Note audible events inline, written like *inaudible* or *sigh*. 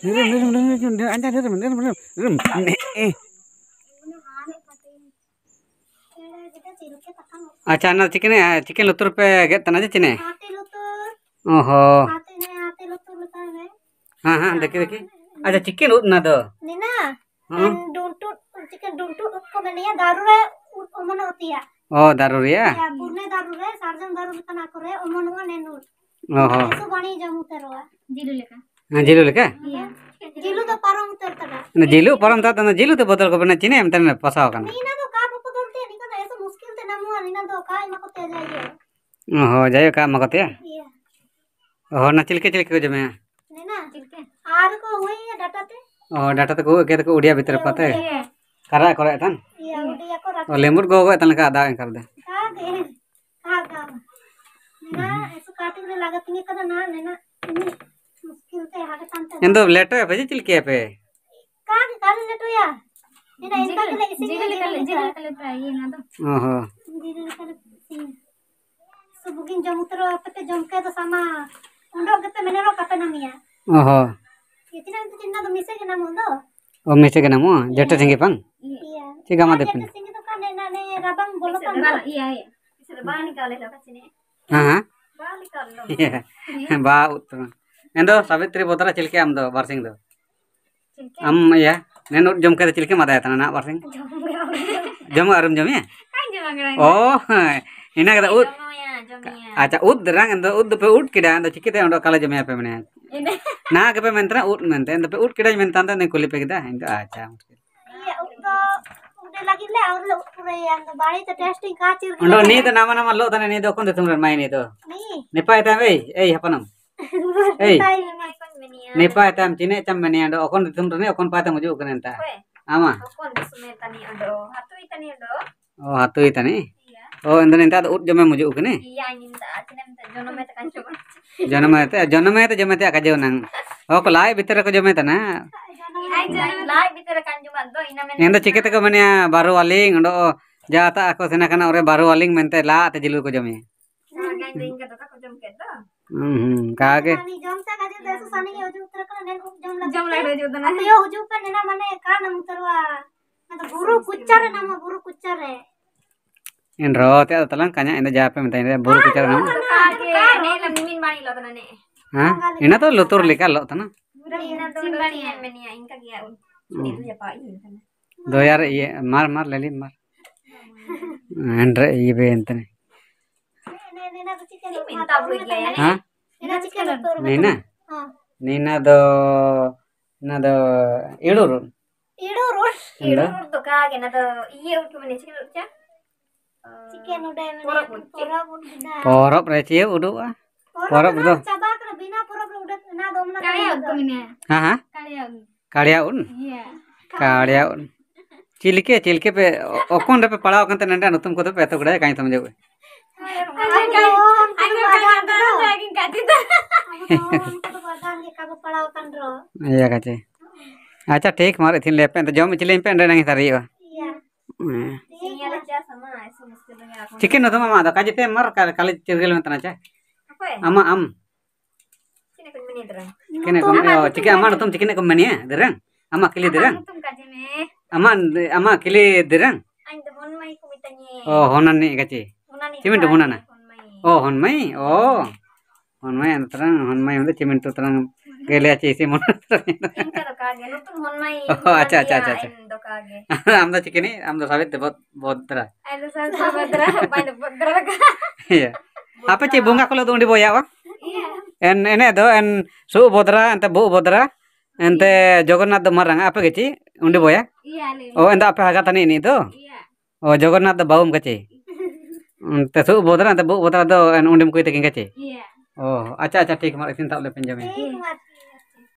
Dirim, dirim, अच्छा ना chicken chicken लुतुर पे गेतना जी ओहो हाँ हाँ देखिए देखिए अच्छा चिकन उतना दो ओ दारू रे ओहो ಜಿಲು ಲೆಕ್ಕ ಜಿಲು ಪರಂ ತಾತ ಜಿಲು ತೆ ಬದಲ್ ಕೊಬನ ಚಿನೆ ಎಂ ತನ ಪಸಾವ ಕನ ಓಹೋ ಜಾಯ ಕಾ ಮಕತೆ ಓಹೋ ನಾ ಚಿಲ್ಕೆ ಚಿಲ್ಕೆ ಕೋ ಜಮೆ ಆರ್ ಕೋ ಹೋಯಿ ಡಾಟಾ ತೆ ಓ ಡಾಟಾ ತೆ ಕೋ ಕೆ ತೆ ಕೋ ಉಡಿಯಾ ಬಿತರ ಪತೆ ಕರಾ ಕೊರೆ ತನ್ ಓ ಲೆಂಬುರ್ ಗೋ ಗೋ ತನಕ ಅದಾ ಎಂ ಕರ್ದೆ ಕಾ ಗೆ ಕಾ ಕಾ ನಾ ಎಸು ಕಾಟಿಗೆ लागत नहीं करना ना ना इंदो लेटो है भजे चिल किया पे का का लेटो या इना इनका के इसी के लिए जिले के लिए प्राय ना तो ओहो जिले के लिए सुबह जम उतरो पते जम के तो सामा उंडो के मेने रो कपे ना मिया ओहो इतना तो चिन्ना तो मिसे के नाम उंदो ओ मिसे के नाम ओ जेटे पंग ठीक आमा देपन जेटे सिंगे तो काने ना ने रबंग बोलो तो ना या या इसे बाहर निकाले लगा चिने हां बाहर निकाल लो बा उतरो Nendo Savitri botol cilik ya amdo Warsing do. Am ya, Nendo jom kita cilik mata ya tanah Warsing. *laughs* Jom arum jam ya? Kan ah, jam Oh, ini kita ud. Aja ya, ya. ud derang, Nendo ud depe ud kira Nendo cikita ya Nendo kalau jam ya pemenya. Nah, kepe mentra ud mentra, Nendo pe ud kita jam mentra, Nendo kulipe kita, Nendo aja. Lagi lah, orang lu kuraian tuh, baru itu testing kacir. Udah, nih, itu nama-nama lo tanya nih, itu aku nih, itu main itu. Nih, nih, Pak, itu apa Eh, apa namanya? hey nepa tam chine tam mani ando okon dithum rene okon patam uju kan enta ama okon disume tani ando hatu itani ando oh hatu itani ఓ ఎందుకంటే ఊరు జమే ముజు ఊకనే జనమైతే జనమైతే జమైతే అక్క జీవన ఒక లాయ్ బిత్తరకు జమైతనా ಎಂದ ಚಿಕಿತ್ಸಕ ಮನೆಯ ಬಾರು ಅಲಿಂಗ್ ಡೋ ಜಾತ ಹಾಕೋ ಸೆನಕನ Aku ಬಾರು ಅಲಿಂಗ್ ಮೆಂತೆ ಲಾ ಅತ್ತೆ ಜಿಲ್ಲು ಕುಜಮಿ हम्म, हम्म के जोन सा गजे देसो सने यो जो उतर कर ने जोन लग जोन लग जो तना यो जो पे नेना माने का न उतरवा मतलब बुरु कुच्चर नम बुरु कुच्चर रे इन रोते तलन तो कान्या इन जा पे मते बुरु कुच्चर नम का ने हाँ, लमिन बाणी लग ने हां इना तो लतुर लेका लो तना तो तो हाँ। दो यार ये मार मार ले ली मार *laughs* ये बे Cilik ya, iya eh, ah. kan iya. cilik ya, pe, okon, kan pe, pala, okon, tenenda, nutum, kota, pe, atau, kuda, ya, kain, sama, jauh, Chicken atau mama ada kaji temar kali kali cerigel mana aja? Apa? Ya? Ama am. Chicken ekonomi dereng. Chicken ekonomi. Oh, chicken ama atau chicken ekonomi ya dereng? Ama kili dereng? Ama kaji Ama ama kili dereng? Ainda bun mai kumitanya. Oh honan nih kaji. Honan nih. Cuma itu honan Oh honmai. Oh. ಹೊನ್ಮೈ ಅಂತಾರ ಹೊನ್ಮೈ ಅಂದ್ರೆ ಸಿಮೆಂಟ್ ತೂತರಂಗ ಗೇಲಿ ಹಚ್ಚಿ ಮೊನ್ನ আচ্ছা আচ্ছা আচ্ছা আচ্ছা আমরা চিকেনি আমরা সবাই ভদ্রা apa cik bunga kalau tuh di boya wa iya. en ene do en su bodra ente bu bodra ente iya. jogonat do marang apa keci undi boya oh ente apa hagatan ini itu iya. oh jogonat do baum keci *laughs* ente su bodra ente bu bodra do en undim kuiting keci Oh, acak-acak dikemar izin tak boleh penjamin. Dikemar.